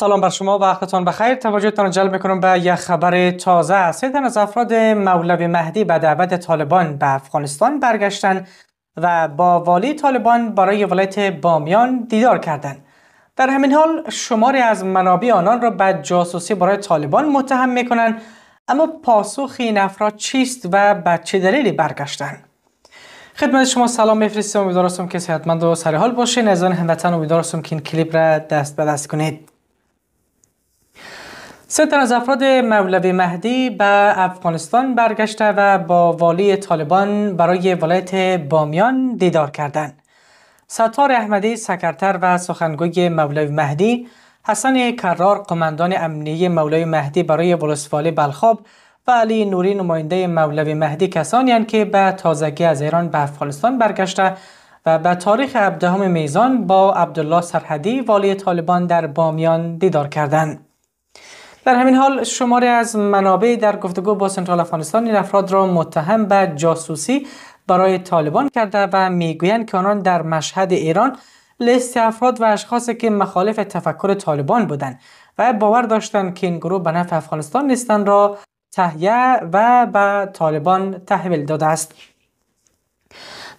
سلام بر شما و وقتتان بخیر توجهتان جلب میکنم به یک خبر تازه سه از افراد مولوی مهدی به دعوت طالبان به افغانستان برگشتند و با والی طالبان برای ولایت بامیان دیدار کردند در همین حال شماری از منابع آنان را به جاسوسی برای طالبان متهم میکنند اما پاسخ این افراد چیست و به چه دلیلی برگشتند خدمت شما سلام میفرستم امیدوارم که صحتمند و سرحال باشین از آن هموطن که این کلیپ را دست به دست کنید سه تن از افراد مولوی مهدی به افغانستان برگشته و با والی طالبان برای ولایت بامیان دیدار کردند. ستار احمدی سکرتر و سخنگوی مولوی مهدی، حسن کرار قماندان امنی مولوی مهدی برای ولسوالی بلخاب و علی نوری نماینده مولوی مهدی کسانی که به تازگی از ایران به افغانستان برگشته و به تاریخ 17 میزان با عبدالله سرحدی والی طالبان در بامیان دیدار کردند. در همین حال شماری از منابع در گفتگو با سنترال افغانستان این افراد را متهم به جاسوسی برای طالبان کرده و میگویند که آنان در مشهد ایران لیست افراد و اشخاصی که مخالف تفکر طالبان بودند و باور داشتند که این گروه به نفع افغانستان نیستند را تهیه و به طالبان تحویل داده است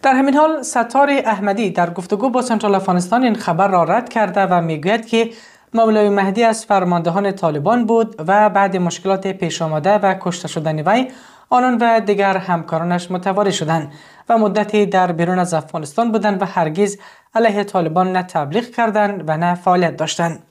در همین حال ستار احمدی در گفتگو با سنترال افغانستان این خبر را رد کرده و میگوید که مولای مهدی از فرماندهان طالبان بود و بعد مشکلات پیش آمده و کشته شدن وی آنان و دیگر همکارانش متواری شدند و مدتی در بیرون از افغانستان بودند و هرگز علیه طالبان نه تبلیغ کردند و نه فعالیت داشتند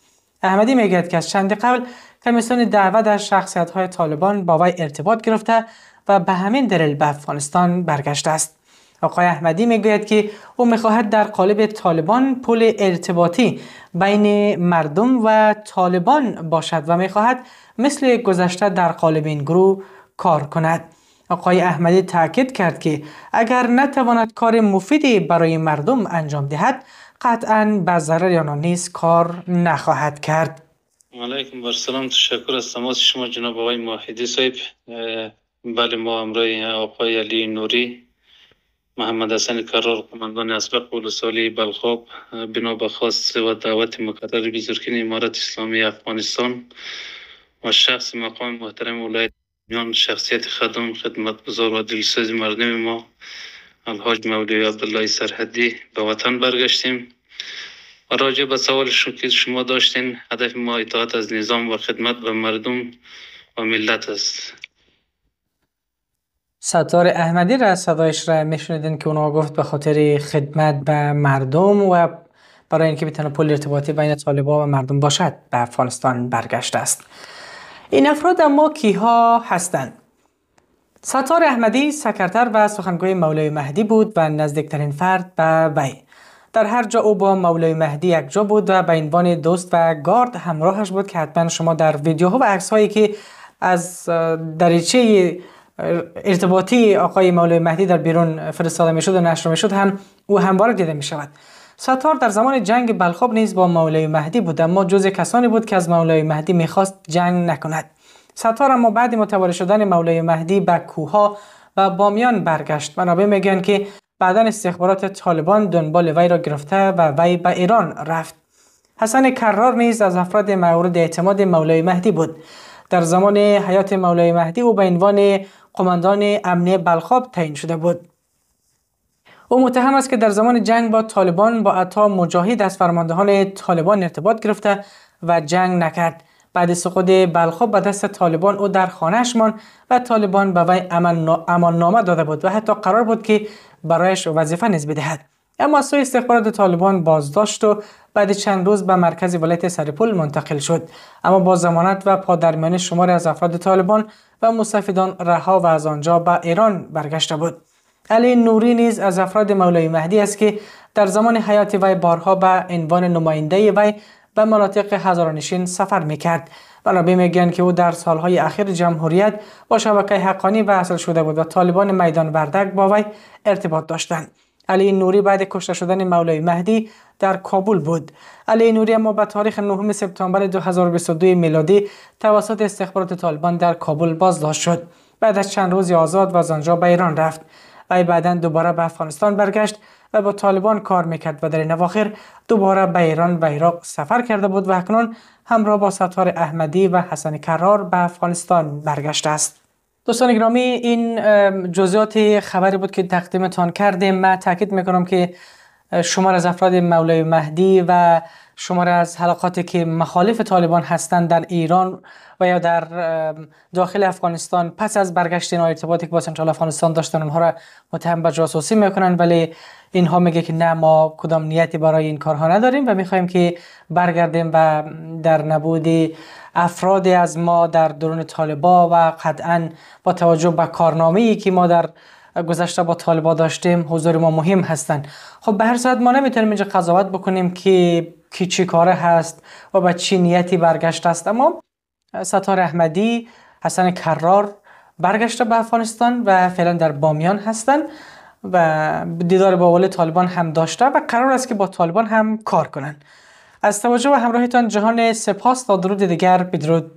احمدی میگوید که از چند قبل کمیسیون دعوت از شخصیت های طالبان با وی ارتباط گرفته و به همین دلیل به افغانستان برگشته است آقای احمدی میگوید که او میخواهد در قالب طالبان پل ارتباطی بین مردم و طالبان باشد و میخواهد مثل گذشته در قالب این گروه کار کند آقای احمدی تاکید کرد که اگر نتواند کار مفیدی برای مردم انجام دهد قطعا به ضرر آنها نیز کار نخواهد کرد علیکم برسلام تشکر از تماس شما جناب آقای موحدی صاحب بله ما امرای آقای علی نوری محمد حسن کرار قماندان اسبق ولسوالی بلخاب بنا به خواست و دعوت مکرر بزرگین امارت اسلامی افغانستان و شخص مقام محترم ولایت میان شخصیت خدم خدمت بزار و دلساز مردم ما الحاج مولوی عبدالله سرحدی به وطن برگشتیم و راجع به سوال که شما داشتین هدف ما اطاعت از نظام و خدمت به مردم و ملت است ستار احمدی را صدایش را میشنیدین که اونا گفت به خاطر خدمت به مردم و برای اینکه بتونه پل ارتباطی بین طالبا و مردم باشد به افغانستان برگشت است این افراد اما کیها هستند ستار احمدی سکرتر و سخنگوی مولای مهدی بود و نزدیکترین فرد به وی در هر جا او با مولای مهدی یکجا بود و به عنوان دوست و گارد همراهش بود که حتما شما در ویدیوها و عکس هایی که از دریچه ارتباطی آقای مولوی مهدی در بیرون فرستاده میشد و نشر میشد هم او همواره دیده می شود ستار در زمان جنگ بلخاب نیز با مولوی مهدی بود اما جزء کسانی بود که از مولوی مهدی میخواست جنگ نکند ستار اما بعد متوالی شدن مولوی مهدی به کوها و بامیان برگشت منابع میگن که بعدا استخبارات طالبان دنبال وی را گرفته و وی به ایران رفت حسن کرار نیز از افراد مورد اعتماد مولای مهدی بود در زمان حیات مولای مهدی او به عنوان قماندان امنی بلخاب تعیین شده بود او متهم است که در زمان جنگ با طالبان با عطا مجاهد از فرماندهان طالبان ارتباط گرفته و جنگ نکرد بعد سقوط بلخاب به دست طالبان او در خانهش و طالبان به وی امان نامه داده بود و حتی قرار بود که برایش وظیفه نیز بدهد اما سوی استخبارات طالبان بازداشت و بعد چند روز به مرکز ولایت سرپل منتقل شد اما با زمانت و پادرمیان شماری از افراد طالبان و مصفیدان رها و از آنجا به ایران برگشته بود علی نوری نیز از افراد مولای مهدی است که در زمان حیات وی بارها به عنوان نماینده وی به مناطق هزارانشین سفر میکرد منابع میگویند که او در سالهای اخیر جمهوریت با شبکه حقانی اصل شده بود و طالبان میدان وردک با وی ارتباط داشتند علی نوری بعد کشته شدن مولای مهدی در کابل بود علی نوری اما به تاریخ 9 سپتامبر 2022 میلادی توسط استخبارات طالبان در کابل بازداشت شد بعد از چند روزی آزاد و از آنجا به ایران رفت و بعدا دوباره به افغانستان برگشت و با طالبان کار میکرد و در این اواخر دوباره به ایران و عراق سفر کرده بود و اکنون همراه با ستار احمدی و حسن کرار به افغانستان برگشته است دوستان گرامی این جزئیات خبری بود که تقدیمتان کردیم من تاکید میکنم که شمار از افراد مولای مهدی و شمار از حلقات که مخالف طالبان هستند در ایران و یا در داخل افغانستان پس از برگشت این ارتباطی که با سنترال افغانستان داشتن اونها را متهم به جاسوسی میکنن ولی اینها میگه که نه ما کدام نیتی برای این کارها نداریم و میخوایم که برگردیم و در نبود افراد از ما در درون طالبا و قطعا با توجه به کارنامه‌ای که ما در گذشته با طالبا داشتیم حضور ما مهم هستند خب به هر صورت ما نمیتونیم اینجا قضاوت بکنیم که کی چی کاره هست و به چی نیتی برگشت است اما ستار احمدی حسن کرار برگشته به افغانستان و فعلا در بامیان هستند و دیدار با اول طالبان هم داشته و قرار است که با طالبان هم کار کنند از توجه و همراهیتان جهان سپاس تا درود دیگر بدرود